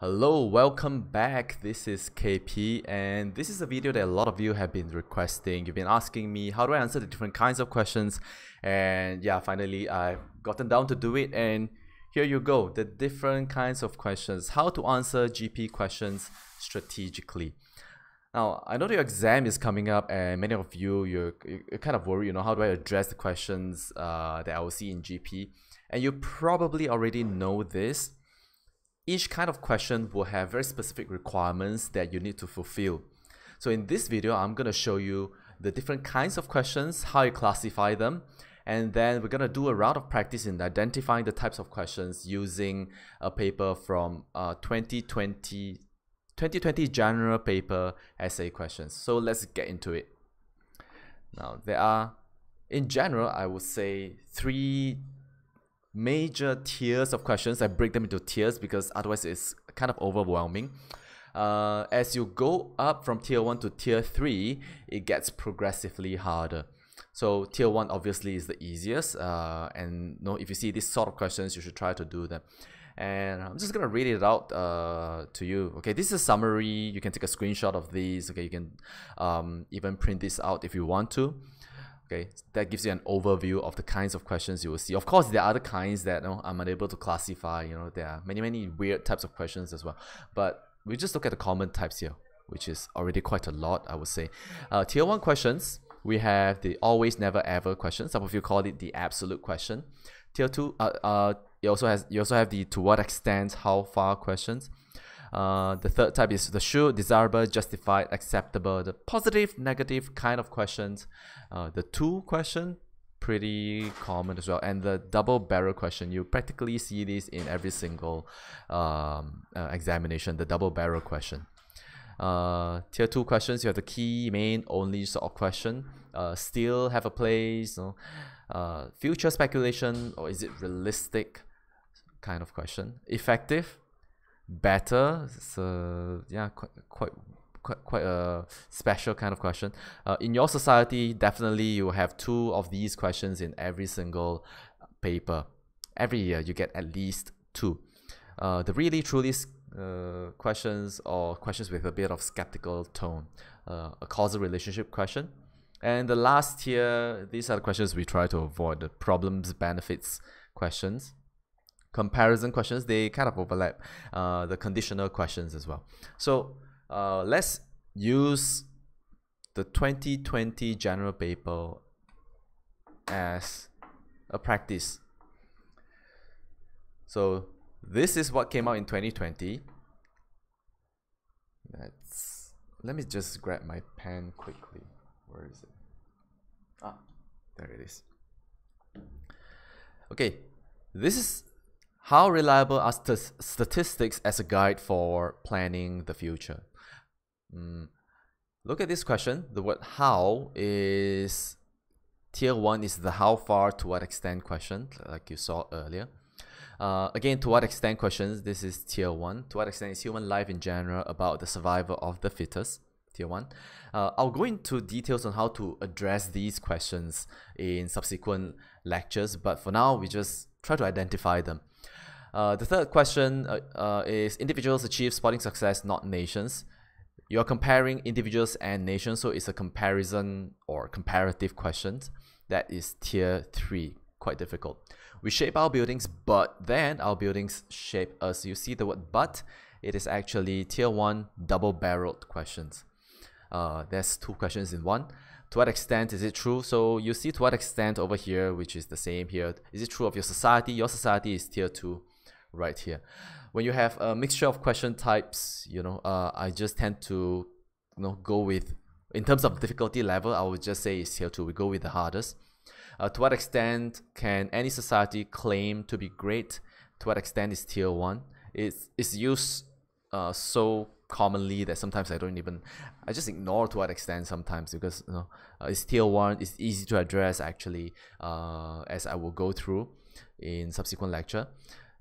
Hello, welcome back. This is KP and this is a video that a lot of you have been requesting. You've been asking me how do I answer the different kinds of questions and yeah, finally I've gotten down to do it and here you go, the different kinds of questions, how to answer GP questions strategically. Now, I know your exam is coming up and many of you, you're, you're kind of worried, you know, how do I address the questions uh, that I will see in GP? And you probably already know this, each kind of question will have very specific requirements that you need to fulfill. So in this video, I'm going to show you the different kinds of questions, how you classify them, and then we're going to do a round of practice in identifying the types of questions using a paper from uh, 2020, 2020 general paper essay questions. So let's get into it. Now, there are, in general, I would say three major tiers of questions. I break them into tiers because otherwise it's kind of overwhelming. Uh, as you go up from tier 1 to tier 3, it gets progressively harder. So tier 1 obviously is the easiest uh, and you know, if you see these sort of questions, you should try to do them. And I'm just going to read it out uh, to you. Okay, this is a summary. You can take a screenshot of these. Okay, you can um, even print this out if you want to. Okay, that gives you an overview of the kinds of questions you will see. Of course, there are other kinds that you know, I'm unable to classify. You know, there are many, many weird types of questions as well. But we just look at the common types here, which is already quite a lot, I would say. Uh, tier 1 questions, we have the always, never, ever question. Some of you call it the absolute question. Tier 2, uh, uh, you, also has, you also have the to what extent, how far questions. Uh, the third type is the should, desirable, justified, acceptable, the positive, negative kind of questions. Uh, the two question, pretty common as well. And the double barrel question, you practically see this in every single um, uh, examination, the double barrel question. Uh, tier 2 questions, you have the key, main, only sort of question. Uh, still have a place, you know, uh, future speculation, or is it realistic kind of question. Effective, better. It's yeah, quite quite quite quite a special kind of question. Uh, in your society, definitely you have two of these questions in every single paper. Every year, you get at least two. Uh, the really truly uh, questions or questions with a bit of skeptical tone, uh, a causal relationship question. And the last here, these are the questions we try to avoid the problems, benefits questions comparison questions, they kind of overlap uh, the conditional questions as well. So uh, let's use the 2020 general paper as a practice. So this is what came out in 2020. Let's, let me just grab my pen quickly. Where is it? Ah, there it is. Okay, this is how reliable are st statistics as a guide for planning the future? Mm. Look at this question. The word how is tier one is the how far to what extent question, like you saw earlier. Uh, again, to what extent questions, this is tier one. To what extent is human life in general about the survival of the fittest? Tier one. Uh, I'll go into details on how to address these questions in subsequent lectures, but for now, we just try to identify them. Uh, the third question uh, uh, is individuals achieve sporting success, not nations. You're comparing individuals and nations, so it's a comparison or comparative question. That is tier three, quite difficult. We shape our buildings, but then our buildings shape us. You see the word but, it is actually tier one double barreled questions. Uh, there's two questions in one to what extent is it true? So you see to what extent over here, which is the same here. Is it true of your society? Your society is tier 2 right here. When you have a mixture of question types, you know, uh, I just tend to you know, go with, in terms of difficulty level, I would just say it's here too. We go with the hardest. Uh, to what extent can any society claim to be great? To what extent is tier one? It's, it's used uh, so commonly that sometimes I don't even, I just ignore to what extent sometimes because you know, uh, it's tier one, it's easy to address actually uh, as I will go through in subsequent lecture.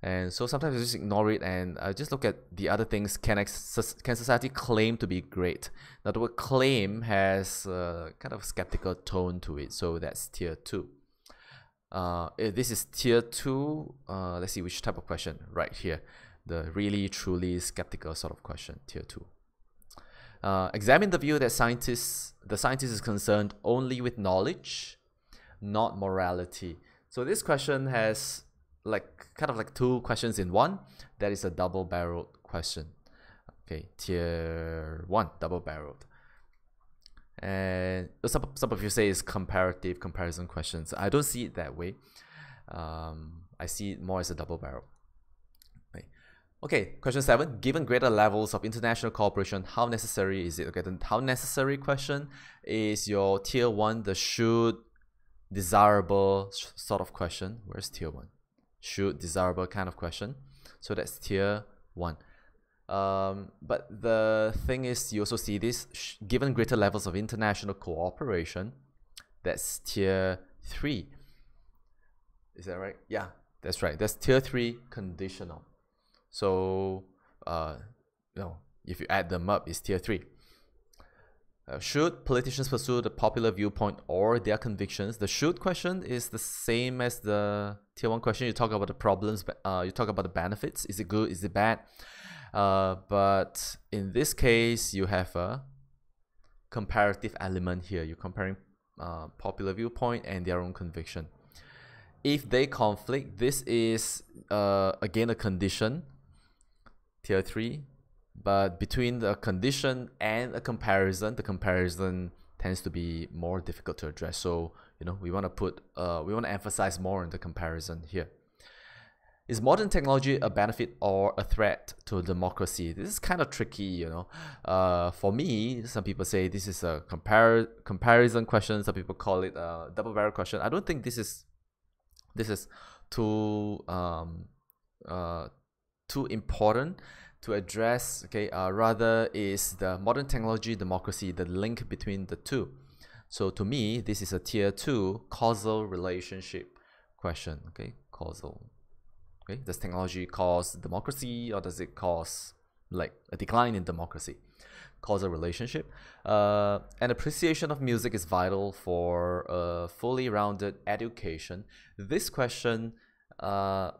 And so sometimes I just ignore it and I uh, just look at the other things. Can, ex- can society claim to be great? Now, the word claim has a kind of skeptical tone to it. So that's tier two. Uh, eh, this is tier two. Uh, let's see which type of question right here. The really, truly skeptical sort of question, tier two. Uh, examine the view that scientists, the scientist is concerned only with knowledge, not morality. So this question has like kind of like two questions in one. That is a double-barreled question. Okay, tier one, double-barreled. And some some of you say it's comparative comparison questions. I don't see it that way. Um, I see it more as a double barrel. Okay. okay, question seven. Given greater levels of international cooperation, how necessary is it? Okay, the how necessary question is your tier one, the should, desirable sort of question. Where's tier one? should, desirable kind of question. So that's tier one. Um, but the thing is, you also see this, given greater levels of international cooperation, that's tier three. Is that right? Yeah, that's right. That's tier three conditional. So, uh, you know, if you add them up, it's tier three. Uh, should politicians pursue the popular viewpoint or their convictions? The should question is the same as the tier one question. You talk about the problems, but uh, you talk about the benefits. Is it good? Is it bad? Uh, but in this case, you have a comparative element here. You're comparing uh, popular viewpoint and their own conviction. If they conflict, this is uh, again a condition. Tier three but between the condition and a comparison, the comparison tends to be more difficult to address. So, you know, we want to put, uh, we want to emphasize more on the comparison here. Is modern technology a benefit or a threat to democracy? This is kind of tricky, you know. Uh, for me, some people say this is a compar comparison question. Some people call it a double barrel question. I don't think this is this is too um, uh, too important to address, okay, uh, rather is the modern technology democracy, the link between the two. So to me, this is a tier two causal relationship question, okay, causal. Okay, does technology cause democracy or does it cause like a decline in democracy? Causal relationship. Uh, an appreciation of music is vital for a fully rounded education. This question uh,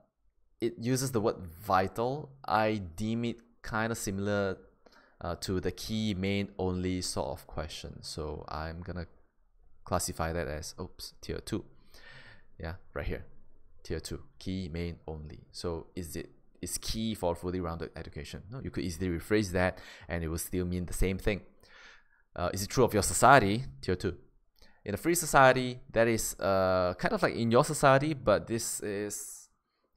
it uses the word vital. I deem it kind of similar uh, to the key main only sort of question. So I'm gonna classify that as oops tier two. Yeah, right here, tier two key main only. So is it is key for fully rounded education? No, you could easily rephrase that, and it will still mean the same thing. Uh, is it true of your society? Tier two. In a free society, that is uh, kind of like in your society, but this is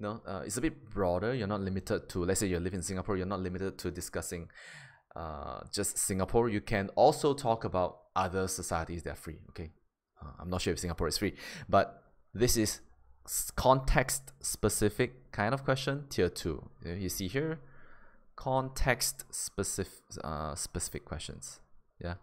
know, uh, it's a bit broader. You're not limited to, let's say you live in Singapore, you're not limited to discussing uh, just Singapore. You can also talk about other societies that are free, okay? Uh, I'm not sure if Singapore is free, but this is context specific kind of question, tier two. You see here, context specific, uh, specific questions, yeah?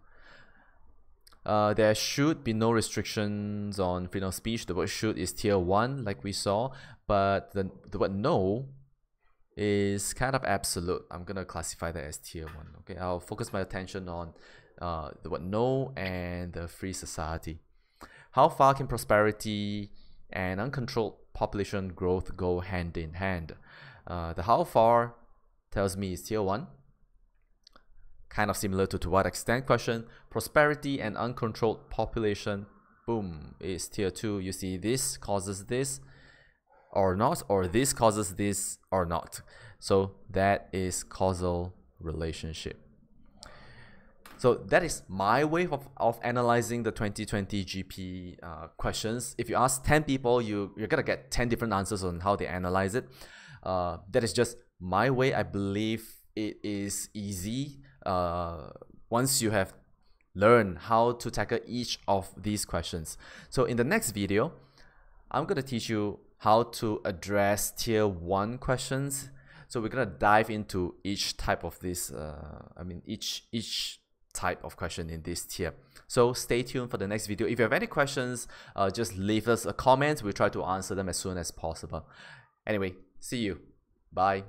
Uh, there should be no restrictions on freedom of speech. The word should is tier one, like we saw, but the, the word no is kind of absolute. I'm going to classify that as tier one. Okay, I'll focus my attention on uh, the word no and the free society. How far can prosperity and uncontrolled population growth go hand in hand? Uh, the how far tells me is tier one, Kind of similar to to what extent question, prosperity and uncontrolled population, boom, is tier 2. You see this causes this or not, or this causes this or not. So that is causal relationship. So that is my way of, of analyzing the 2020 GP uh, questions. If you ask 10 people, you, you're going to get 10 different answers on how they analyze it. Uh, that is just my way. I believe it is easy uh, once you have learned how to tackle each of these questions. So in the next video, I'm going to teach you how to address tier 1 questions. So we're going to dive into each type of this, uh, I mean each, each type of question in this tier. So stay tuned for the next video. If you have any questions, uh, just leave us a comment. We'll try to answer them as soon as possible. Anyway, see you. Bye.